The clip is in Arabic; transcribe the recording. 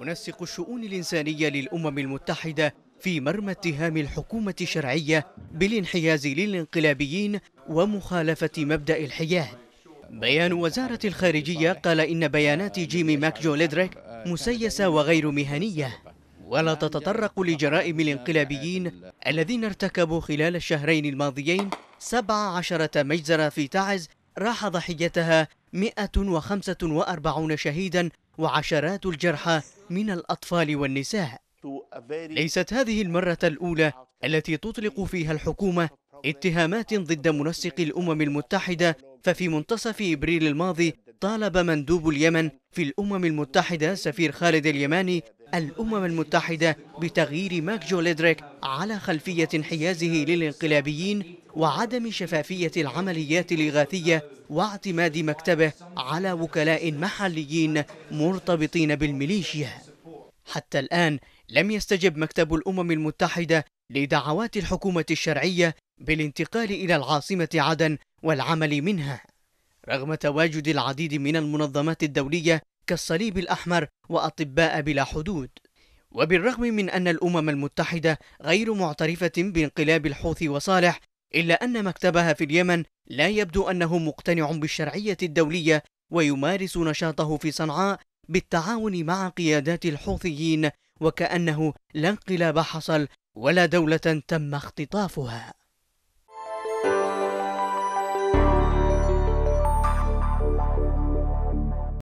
منسق الشؤون الإنسانية للأمم المتحدة في مرمى اتهام الحكومة الشرعية بالانحياز للانقلابيين ومخالفة مبدأ الحياد بيان وزارة الخارجية قال إن بيانات جيمي ماك ليدريك مسيسة وغير مهنية ولا تتطرق لجرائم الانقلابيين الذين ارتكبوا خلال الشهرين الماضيين 17 مجزرة في تعز راح ضحيتها 145 شهيدا وعشرات الجرحى من الأطفال والنساء ليست هذه المرة الأولى التي تطلق فيها الحكومة اتهامات ضد منسق الأمم المتحدة ففي منتصف إبريل الماضي طالب مندوب اليمن في الأمم المتحدة سفير خالد اليماني الأمم المتحدة بتغيير ماك ليدريك على خلفية انحيازه للانقلابيين وعدم شفافية العمليات الإغاثية واعتماد مكتبه على وكلاء محليين مرتبطين بالميليشيا حتى الآن لم يستجب مكتب الأمم المتحدة لدعوات الحكومة الشرعية بالانتقال إلى العاصمة عدن والعمل منها رغم تواجد العديد من المنظمات الدولية كالصليب الأحمر وأطباء بلا حدود وبالرغم من أن الأمم المتحدة غير معترفة بانقلاب الحوثي وصالح إلا أن مكتبها في اليمن لا يبدو أنه مقتنع بالشرعية الدولية ويمارس نشاطه في صنعاء بالتعاون مع قيادات الحوثيين وكأنه لا انقلاب حصل ولا دولة تم اختطافها